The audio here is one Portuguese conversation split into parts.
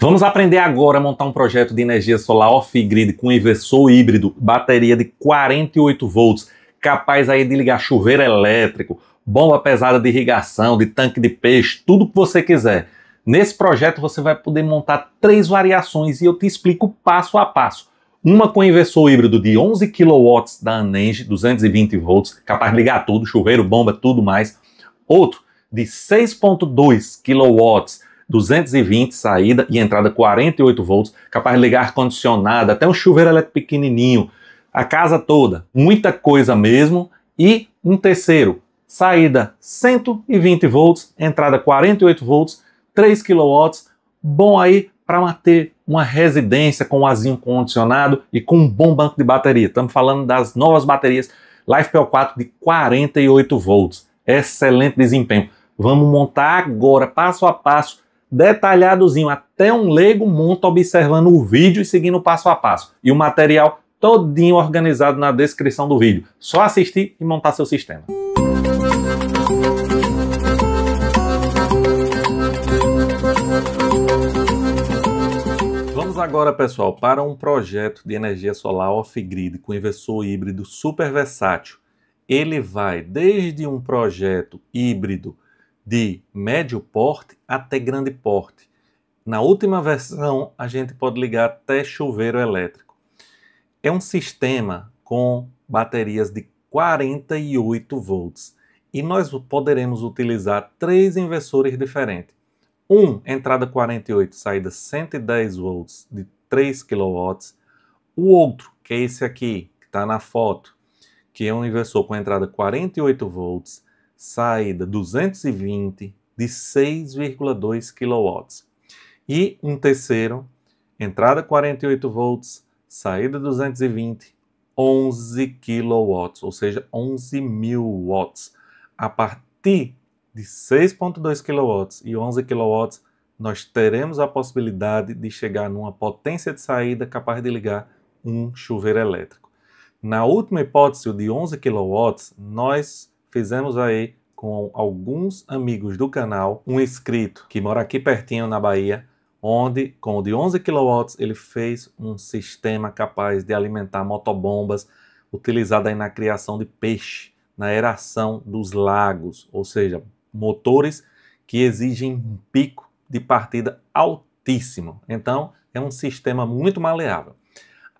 Vamos aprender agora a montar um projeto de energia solar off-grid com inversor híbrido, bateria de 48 volts, capaz aí de ligar chuveiro elétrico, bomba pesada de irrigação, de tanque de peixe, tudo que você quiser. Nesse projeto você vai poder montar três variações e eu te explico passo a passo. Uma com inversor híbrido de 11 kW da Anenge, 220 volts, capaz de ligar tudo, chuveiro, bomba, tudo mais. Outro de 6.2 kW 220 saída e entrada 48 volts, capaz de ligar ar-condicionado, até um chuveiro elétrico pequenininho, a casa toda, muita coisa mesmo. E um terceiro, saída 120 volts, entrada 48 volts, 3 kW, bom aí para manter uma residência com um asinho condicionado e com um bom banco de bateria. Estamos falando das novas baterias LifePL4 de 48 volts. Excelente desempenho. Vamos montar agora, passo a passo, detalhadozinho, até um leigo monta observando o vídeo e seguindo passo a passo. E o material todinho organizado na descrição do vídeo. Só assistir e montar seu sistema. Vamos agora, pessoal, para um projeto de energia solar off-grid com inversor híbrido super versátil. Ele vai desde um projeto híbrido de médio porte até grande porte. Na última versão, a gente pode ligar até chuveiro elétrico. É um sistema com baterias de 48 volts e nós poderemos utilizar três inversores diferentes. Um, entrada 48, saída 110 volts de 3 kW. O outro, que é esse aqui, que está na foto, que é um inversor com entrada 48 volts, saída 220 de 6,2 kW. E um terceiro, entrada 48 volts, saída 220, 11 kW, ou seja, 11 mil watts. A partir de 6,2 kW e 11 kW, nós teremos a possibilidade de chegar numa potência de saída capaz de ligar um chuveiro elétrico. Na última hipótese, o de 11 kW, nós fizemos aí com alguns amigos do canal um inscrito que mora aqui pertinho na Bahia, onde com o de 11 kW ele fez um sistema capaz de alimentar motobombas utilizada aí na criação de peixe, na eração dos lagos, ou seja, motores que exigem um pico de partida altíssimo. Então, é um sistema muito maleável.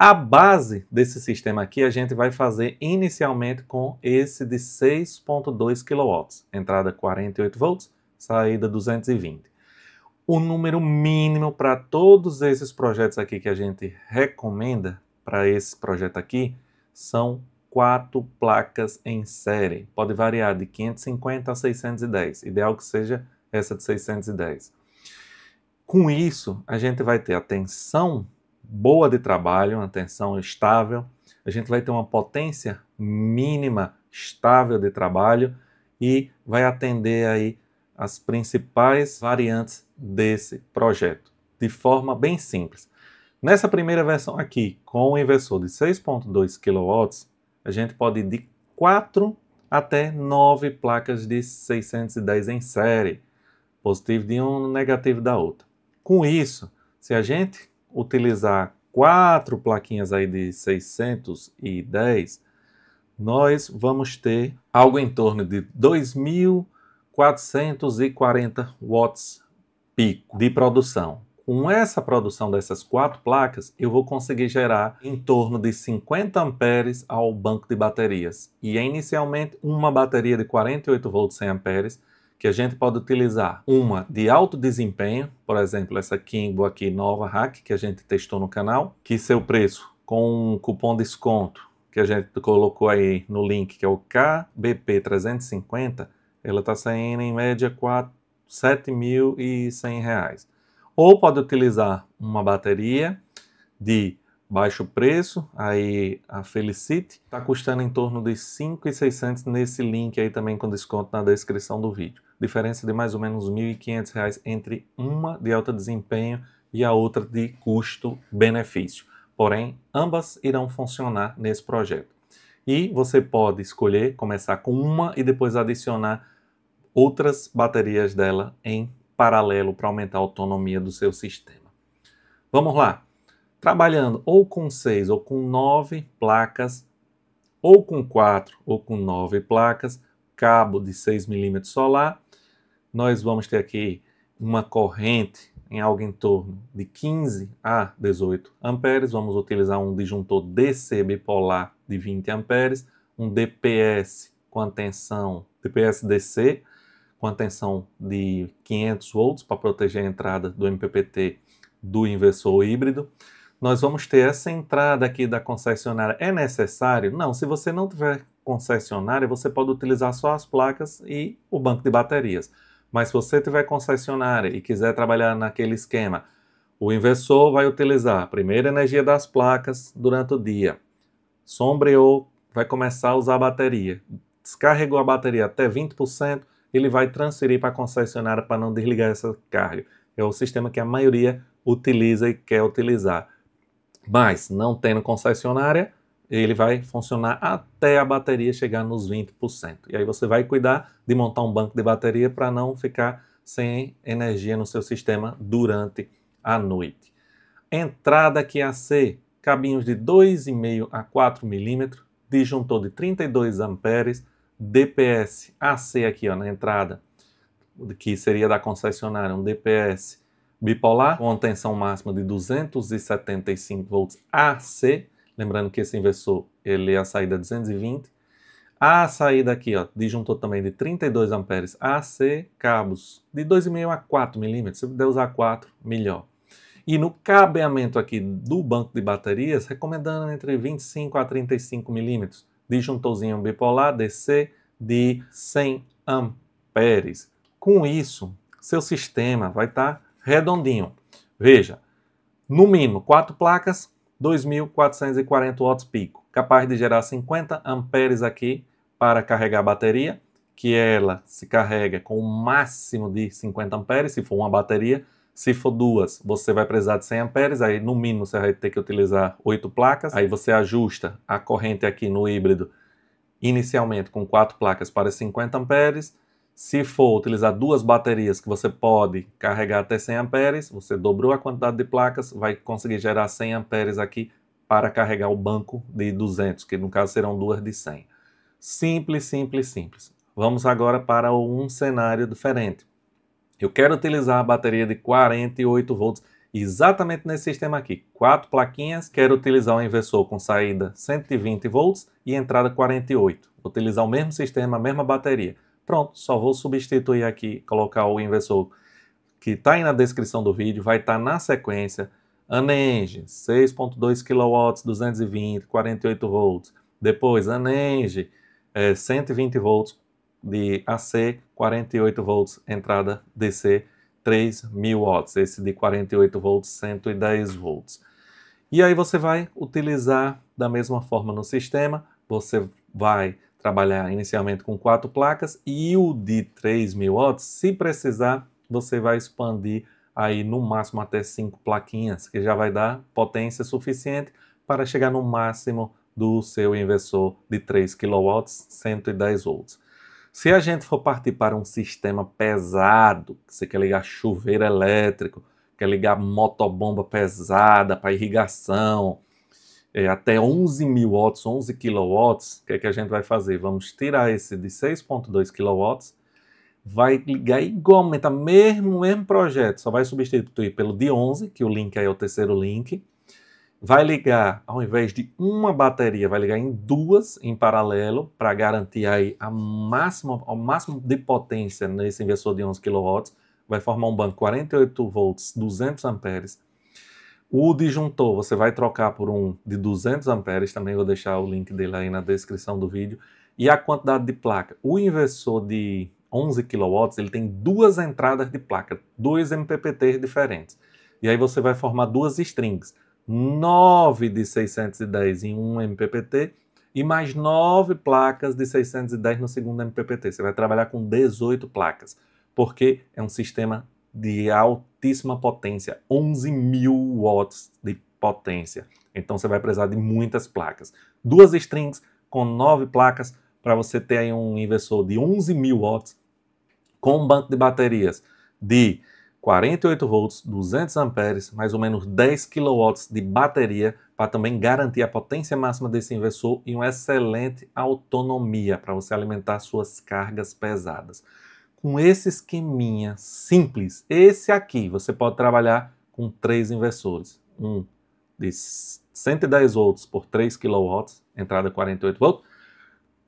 A base desse sistema aqui a gente vai fazer inicialmente com esse de 6.2 kW, entrada 48 volts, saída 220. O número mínimo para todos esses projetos aqui que a gente recomenda para esse projeto aqui são quatro placas em série. Pode variar de 550 a 610, ideal que seja essa de 610. Com isso, a gente vai ter a tensão boa de trabalho, uma tensão estável, a gente vai ter uma potência mínima estável de trabalho e vai atender aí as principais variantes desse projeto de forma bem simples. Nessa primeira versão aqui, com o inversor de 6.2 kW, a gente pode ir de 4 até 9 placas de 610 em série, positivo de um, negativo da outra. Com isso, se a gente utilizar quatro plaquinhas aí de 610, nós vamos ter algo em torno de 2.440 watts pico de produção. Com essa produção dessas quatro placas, eu vou conseguir gerar em torno de 50 amperes ao banco de baterias. E é inicialmente uma bateria de 48 volts 100 amperes que a gente pode utilizar uma de alto desempenho, por exemplo, essa Kimbo aqui nova hack que a gente testou no canal, que seu preço com um cupom desconto que a gente colocou aí no link, que é o KBP350, ela está saindo em média R$ 7.100. Ou pode utilizar uma bateria de baixo preço, aí a Felicity está custando em torno de 5.600 nesse link aí também com desconto na descrição do vídeo diferença de mais ou menos R$ 1.500 entre uma de alto desempenho e a outra de custo-benefício. Porém, ambas irão funcionar nesse projeto. E você pode escolher começar com uma e depois adicionar outras baterias dela em paralelo para aumentar a autonomia do seu sistema. Vamos lá. Trabalhando ou com seis ou com nove placas, ou com quatro ou com nove placas, cabo de 6 milímetros solar, nós vamos ter aqui uma corrente em algo em torno de 15 a 18 amperes. Vamos utilizar um disjuntor DC bipolar de 20 amperes, um DPS com a tensão DPS DC com a tensão de 500 volts para proteger a entrada do MPPT do inversor híbrido. Nós vamos ter essa entrada aqui da concessionária. É necessário? Não, se você não tiver concessionária, você pode utilizar só as placas e o banco de baterias. Mas se você tiver concessionária e quiser trabalhar naquele esquema, o inversor vai utilizar a primeira energia das placas durante o dia. Sombreou, vai começar a usar a bateria. Descarregou a bateria até 20%, ele vai transferir para a concessionária para não desligar essa carga. É o sistema que a maioria utiliza e quer utilizar. Mas, não tendo concessionária, ele vai funcionar até a bateria chegar nos 20%. E aí você vai cuidar de montar um banco de bateria para não ficar sem energia no seu sistema durante a noite. Entrada aqui AC cabinhos de 2,5 a 4 milímetros, disjuntor de 32 amperes, DPS AC aqui ó, na entrada, que seria da concessionária, um DPS bipolar com tensão máxima de 275 volts AC, Lembrando que esse inversor ele é a saída 220. A saída aqui, ó, disjuntor também de 32 amperes AC, cabos de 2,5 a 4 milímetros. Se puder usar 4, melhor. E no cabeamento aqui do banco de baterias, recomendando entre 25 a 35 milímetros. Disjuntorzinho bipolar DC de 100 amperes. Com isso, seu sistema vai estar tá redondinho. Veja, no mínimo 4 placas, 2.440 watts pico, capaz de gerar 50 amperes aqui para carregar a bateria, que ela se carrega com o um máximo de 50 amperes, se for uma bateria, se for duas, você vai precisar de 100 amperes, aí no mínimo você vai ter que utilizar oito placas, aí você ajusta a corrente aqui no híbrido inicialmente com quatro placas para 50 amperes, se for utilizar duas baterias que você pode carregar até 100 amperes, você dobrou a quantidade de placas, vai conseguir gerar 100 amperes aqui para carregar o banco de 200, que no caso serão duas de 100. Simples, simples, simples. Vamos agora para um cenário diferente. Eu quero utilizar a bateria de 48 volts exatamente nesse sistema aqui. Quatro plaquinhas, quero utilizar um inversor com saída 120 volts e entrada 48. Vou utilizar o mesmo sistema, a mesma bateria. Pronto, só vou substituir aqui, colocar o inversor que está aí na descrição do vídeo, vai estar tá na sequência. Anenge, 6.2 kW, 220, 48 volts. Depois, Anenge, é, 120 volts de AC, 48 volts, entrada DC, 3000 watts. Esse de 48 volts, 110 volts. E aí você vai utilizar da mesma forma no sistema, você vai trabalhar inicialmente com quatro placas e o de 3.000 watts, se precisar, você vai expandir aí no máximo até cinco plaquinhas, que já vai dar potência suficiente para chegar no máximo do seu inversor de 3 kW, 110 volts. Se a gente for partir para um sistema pesado, você quer ligar chuveiro elétrico, quer ligar motobomba pesada para irrigação, é, até 11 mil watts, 11 kilowatts, o que, é que a gente vai fazer? Vamos tirar esse de 6.2 kilowatts, vai ligar igualmente, o mesmo, mesmo projeto, só vai substituir pelo de 11, que o link aí é o terceiro link, vai ligar, ao invés de uma bateria, vai ligar em duas em paralelo, para garantir aí a máxima, o máximo de potência nesse inversor de 11 kW, vai formar um banco 48 volts, 200 amperes, o disjuntor você vai trocar por um de 200 amperes, também vou deixar o link dele aí na descrição do vídeo. E a quantidade de placa. O inversor de 11 kW, ele tem duas entradas de placa, dois MPPTs diferentes. E aí você vai formar duas strings, 9 de 610 em um MPPT e mais 9 placas de 610 no segundo MPPT. Você vai trabalhar com 18 placas, porque é um sistema de altíssima potência, 11 mil watts de potência. Então você vai precisar de muitas placas. Duas strings com nove placas para você ter aí um inversor de 11 mil watts com um banco de baterias de 48 volts, 200 amperes, mais ou menos 10 kW de bateria para também garantir a potência máxima desse inversor e uma excelente autonomia para você alimentar suas cargas pesadas com esse esqueminha simples, esse aqui, você pode trabalhar com três inversores. Um de 110 volts por 3 kW, entrada 48 volts.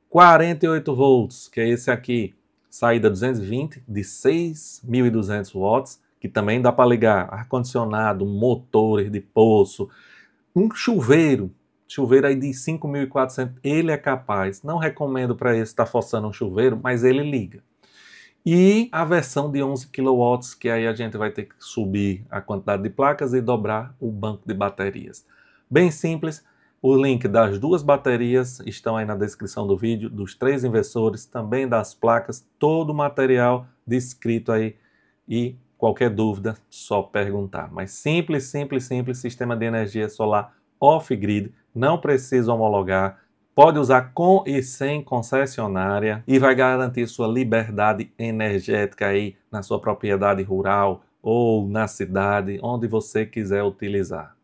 48 volts, que é esse aqui, saída 220 de 6.200 watts, que também dá para ligar ar-condicionado, motores de poço, um chuveiro, chuveiro aí de 5.400, ele é capaz. Não recomendo para esse estar tá forçando um chuveiro, mas ele liga. E a versão de 11 kW, que aí a gente vai ter que subir a quantidade de placas e dobrar o banco de baterias. Bem simples, o link das duas baterias estão aí na descrição do vídeo, dos três inversores, também das placas, todo o material descrito aí e qualquer dúvida, só perguntar. Mas simples, simples, simples, sistema de energia solar off-grid, não precisa homologar, Pode usar com e sem concessionária e vai garantir sua liberdade energética aí na sua propriedade rural ou na cidade, onde você quiser utilizar.